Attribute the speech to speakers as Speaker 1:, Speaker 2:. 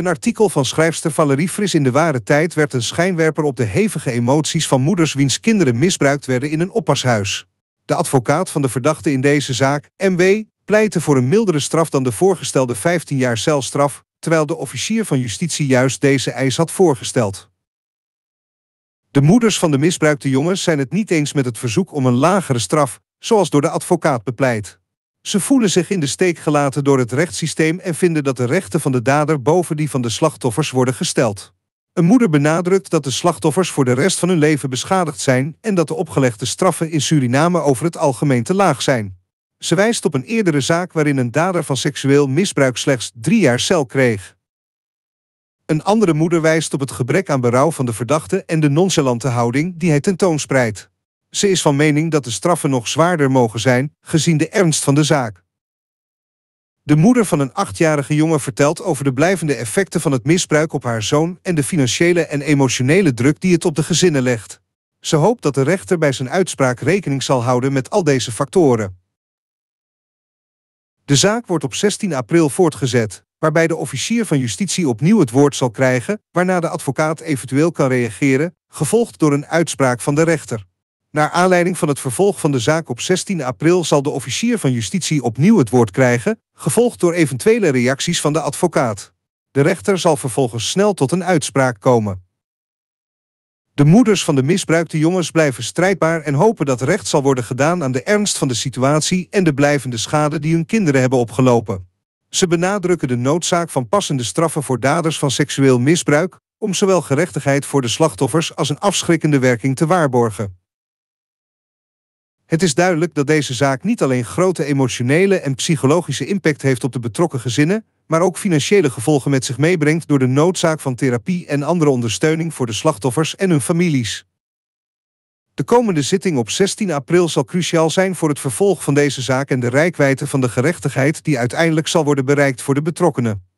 Speaker 1: Een artikel van schrijfster Valerie Fris in de ware tijd werd een schijnwerper op de hevige emoties van moeders wiens kinderen misbruikt werden in een oppashuis. De advocaat van de verdachte in deze zaak, MW, pleitte voor een mildere straf dan de voorgestelde 15 jaar celstraf, terwijl de officier van justitie juist deze eis had voorgesteld. De moeders van de misbruikte jongens zijn het niet eens met het verzoek om een lagere straf, zoals door de advocaat bepleit. Ze voelen zich in de steek gelaten door het rechtssysteem en vinden dat de rechten van de dader boven die van de slachtoffers worden gesteld. Een moeder benadrukt dat de slachtoffers voor de rest van hun leven beschadigd zijn en dat de opgelegde straffen in Suriname over het algemeen te laag zijn. Ze wijst op een eerdere zaak waarin een dader van seksueel misbruik slechts drie jaar cel kreeg. Een andere moeder wijst op het gebrek aan berouw van de verdachte en de nonchalante houding die hij tentoonspreidt. Ze is van mening dat de straffen nog zwaarder mogen zijn, gezien de ernst van de zaak. De moeder van een achtjarige jongen vertelt over de blijvende effecten van het misbruik op haar zoon en de financiële en emotionele druk die het op de gezinnen legt. Ze hoopt dat de rechter bij zijn uitspraak rekening zal houden met al deze factoren. De zaak wordt op 16 april voortgezet, waarbij de officier van justitie opnieuw het woord zal krijgen, waarna de advocaat eventueel kan reageren, gevolgd door een uitspraak van de rechter. Naar aanleiding van het vervolg van de zaak op 16 april zal de officier van justitie opnieuw het woord krijgen, gevolgd door eventuele reacties van de advocaat. De rechter zal vervolgens snel tot een uitspraak komen. De moeders van de misbruikte jongens blijven strijdbaar en hopen dat recht zal worden gedaan aan de ernst van de situatie en de blijvende schade die hun kinderen hebben opgelopen. Ze benadrukken de noodzaak van passende straffen voor daders van seksueel misbruik om zowel gerechtigheid voor de slachtoffers als een afschrikkende werking te waarborgen. Het is duidelijk dat deze zaak niet alleen grote emotionele en psychologische impact heeft op de betrokken gezinnen, maar ook financiële gevolgen met zich meebrengt door de noodzaak van therapie en andere ondersteuning voor de slachtoffers en hun families. De komende zitting op 16 april zal cruciaal zijn voor het vervolg van deze zaak en de rijkwijde van de gerechtigheid die uiteindelijk zal worden bereikt voor de betrokkenen.